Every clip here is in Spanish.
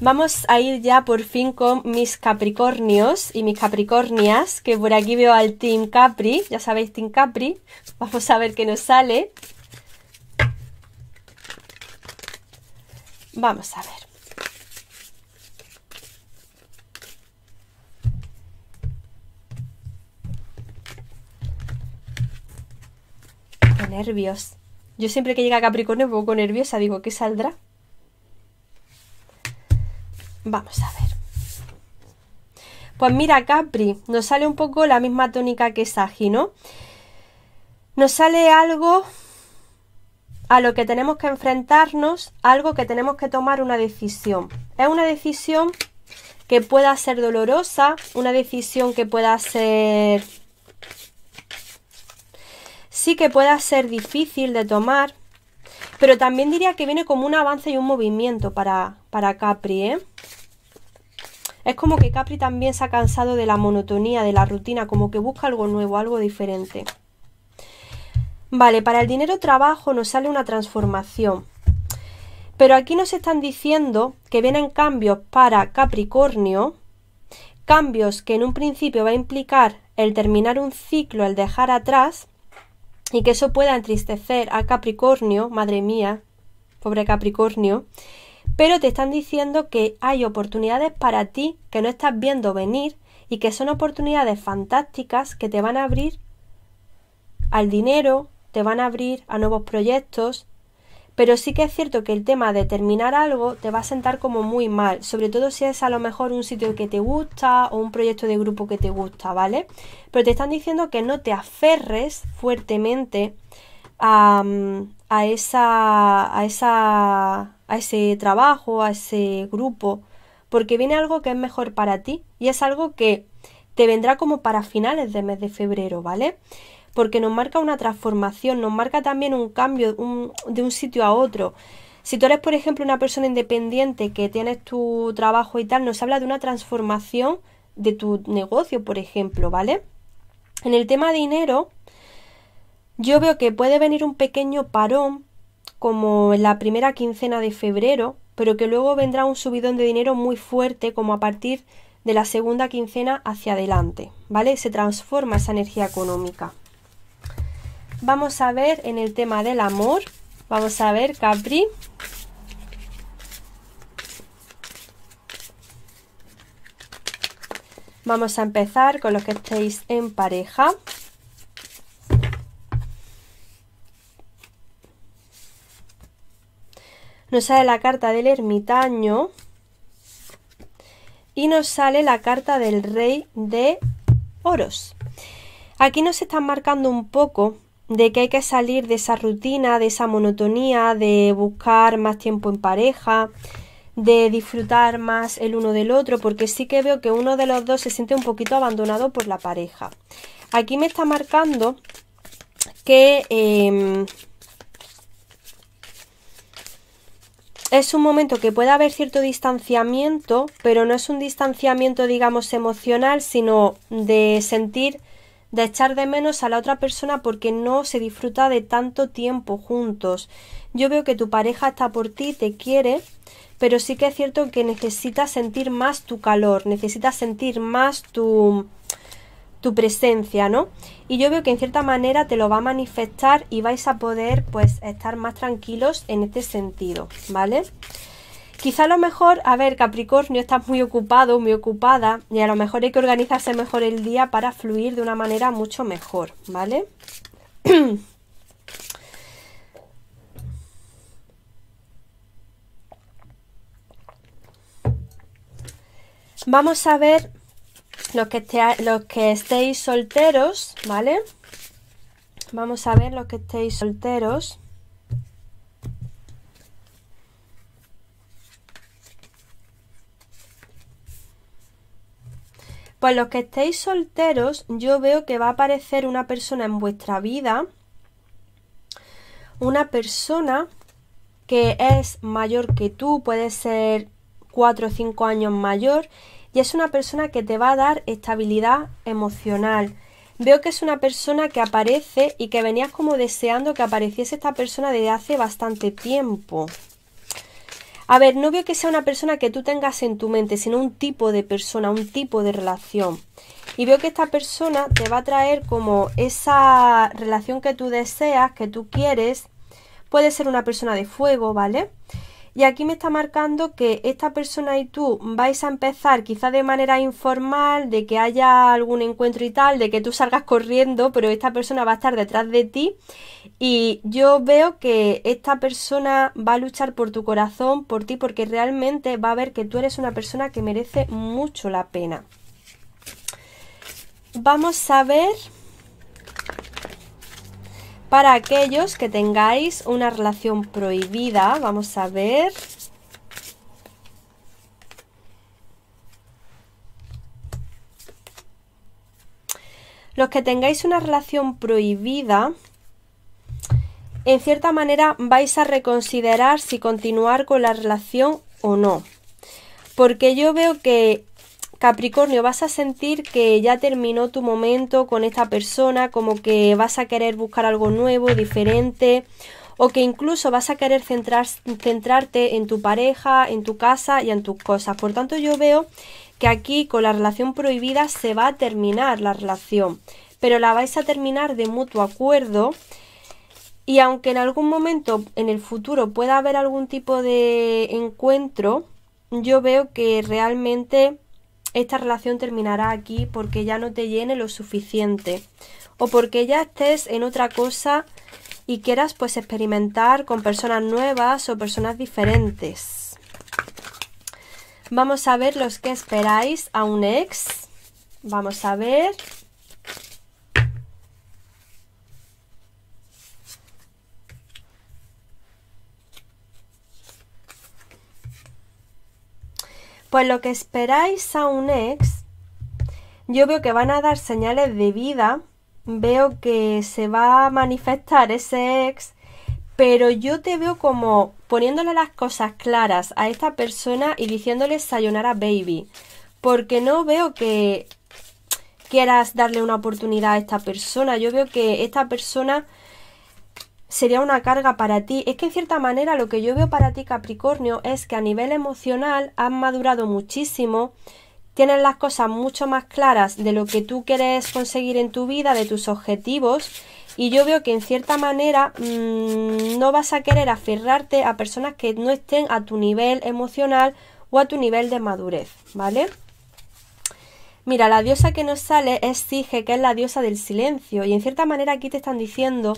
Vamos a ir ya por fin con mis Capricornios y mis Capricornias, que por aquí veo al Team Capri, ya sabéis Team Capri, vamos a ver qué nos sale. Vamos a ver. nervios. Yo siempre que llega Capricornio me poco nerviosa, digo, ¿qué saldrá? Vamos a ver. Pues mira, Capri, nos sale un poco la misma tónica que Sagi, ¿no? Nos sale algo a lo que tenemos que enfrentarnos, algo que tenemos que tomar una decisión. Es una decisión que pueda ser dolorosa, una decisión que pueda ser... Sí que pueda ser difícil de tomar, pero también diría que viene como un avance y un movimiento para, para Capri, ¿eh? Es como que Capri también se ha cansado de la monotonía, de la rutina, como que busca algo nuevo, algo diferente. Vale, para el dinero trabajo nos sale una transformación. Pero aquí nos están diciendo que vienen cambios para Capricornio, cambios que en un principio va a implicar el terminar un ciclo, el dejar atrás, y que eso pueda entristecer a Capricornio, madre mía, pobre Capricornio, pero te están diciendo que hay oportunidades para ti que no estás viendo venir y que son oportunidades fantásticas que te van a abrir al dinero, te van a abrir a nuevos proyectos, pero sí que es cierto que el tema de terminar algo te va a sentar como muy mal, sobre todo si es a lo mejor un sitio que te gusta o un proyecto de grupo que te gusta, ¿vale? Pero te están diciendo que no te aferres fuertemente a, mm, a esa. a esa a ese trabajo, a ese grupo, porque viene algo que es mejor para ti y es algo que te vendrá como para finales de mes de febrero, ¿vale? Porque nos marca una transformación, nos marca también un cambio de un sitio a otro. Si tú eres, por ejemplo, una persona independiente que tienes tu trabajo y tal, nos habla de una transformación de tu negocio, por ejemplo, ¿vale? En el tema de dinero, yo veo que puede venir un pequeño parón como en la primera quincena de febrero, pero que luego vendrá un subidón de dinero muy fuerte como a partir de la segunda quincena hacia adelante, ¿vale? Se transforma esa energía económica. Vamos a ver en el tema del amor, vamos a ver Capri. Vamos a empezar con los que estéis en pareja. nos sale la carta del ermitaño y nos sale la carta del rey de oros. Aquí nos están marcando un poco de que hay que salir de esa rutina, de esa monotonía, de buscar más tiempo en pareja, de disfrutar más el uno del otro, porque sí que veo que uno de los dos se siente un poquito abandonado por la pareja. Aquí me está marcando que em, es un momento que puede haber cierto distanciamiento, pero no es un distanciamiento, digamos, emocional, sino de sentir, de echar de menos a la otra persona porque no se disfruta de tanto tiempo juntos. Yo veo que tu pareja está por ti, te quiere, pero sí que es cierto que necesitas sentir más tu calor, necesitas sentir más tu tu presencia, ¿no? Y yo veo que en cierta manera te lo va a manifestar y vais a poder pues estar más tranquilos en este sentido, ¿vale? Quizá a lo mejor, a ver, Capricornio, estás muy ocupado, muy ocupada y a lo mejor hay que organizarse mejor el día para fluir de una manera mucho mejor, ¿vale? Vamos a ver los que, los que estéis solteros, ¿vale? Vamos a ver los que estéis solteros. Pues los que estéis solteros, yo veo que va a aparecer una persona en vuestra vida, una persona que es mayor que tú, puede ser cuatro o cinco años mayor y es una persona que te va a dar estabilidad emocional. Veo que es una persona que aparece y que venías como deseando que apareciese esta persona desde hace bastante tiempo. A ver, no veo que sea una persona que tú tengas en tu mente, sino un tipo de persona, un tipo de relación. Y veo que esta persona te va a traer como esa relación que tú deseas, que tú quieres. Puede ser una persona de fuego, ¿vale? Y aquí me está marcando que esta persona y tú vais a empezar quizá de manera informal, de que haya algún encuentro y tal, de que tú salgas corriendo, pero esta persona va a estar detrás de ti. Y yo veo que esta persona va a luchar por tu corazón, por ti, porque realmente va a ver que tú eres una persona que merece mucho la pena. Vamos a ver para aquellos que tengáis una relación prohibida, vamos a ver. Los que tengáis una relación prohibida, en cierta manera vais a reconsiderar si continuar con la relación o no. Porque yo veo que Capricornio, vas a sentir que ya terminó tu momento con esta persona, como que vas a querer buscar algo nuevo, diferente, o que incluso vas a querer centrarte en tu pareja, en tu casa y en tus cosas. Por tanto, yo veo que aquí con la relación prohibida se va a terminar la relación, pero la vais a terminar de mutuo acuerdo. Y aunque en algún momento en el futuro pueda haber algún tipo de encuentro, yo veo que realmente esta relación terminará aquí porque ya no te llene lo suficiente o porque ya estés en otra cosa y quieras pues experimentar con personas nuevas o personas diferentes. Vamos a ver los que esperáis a un ex. Vamos a ver Pues lo que esperáis a un ex, yo veo que van a dar señales de vida, veo que se va a manifestar ese ex, pero yo te veo como poniéndole las cosas claras a esta persona y diciéndole sayonara baby, porque no veo que quieras darle una oportunidad a esta persona, yo veo que esta persona sería una carga para ti. Es que en cierta manera lo que yo veo para ti, Capricornio, es que a nivel emocional has madurado muchísimo, tienes las cosas mucho más claras de lo que tú quieres conseguir en tu vida, de tus objetivos, y yo veo que en cierta manera mm, no vas a querer aferrarte a personas que no estén a tu nivel emocional o a tu nivel de madurez, ¿vale? Mira, la diosa que nos sale es Sige, que es la diosa del silencio, y en cierta manera aquí te están diciendo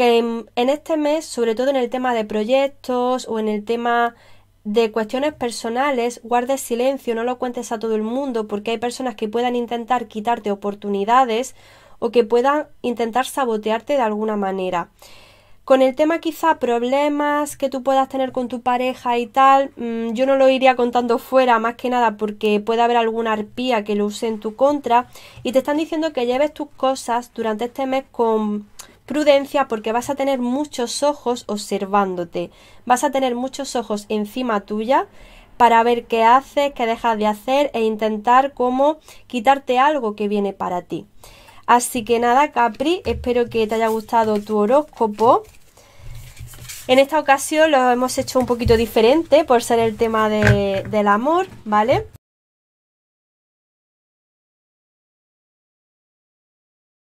que en, este mes, sobre todo en el tema de proyectos o en el tema de cuestiones personales, guardes silencio, no lo cuentes a todo el mundo, porque hay personas que puedan intentar quitarte oportunidades o que puedan intentar sabotearte de alguna manera. Con el tema quizá problemas que tú puedas tener con tu pareja y tal, mm, yo no lo iría contando fuera, más que nada porque puede haber alguna arpía que lo use en tu contra y te están diciendo que lleves tus cosas durante este mes con Prudencia porque vas a tener muchos ojos observándote, vas a tener muchos ojos encima tuya para ver qué haces, qué dejas de hacer e intentar cómo quitarte algo que viene para ti. Así que nada, Capri, espero que te haya gustado tu horóscopo. En esta ocasión lo hemos hecho un poquito diferente por ser el tema del amor, ¿vale?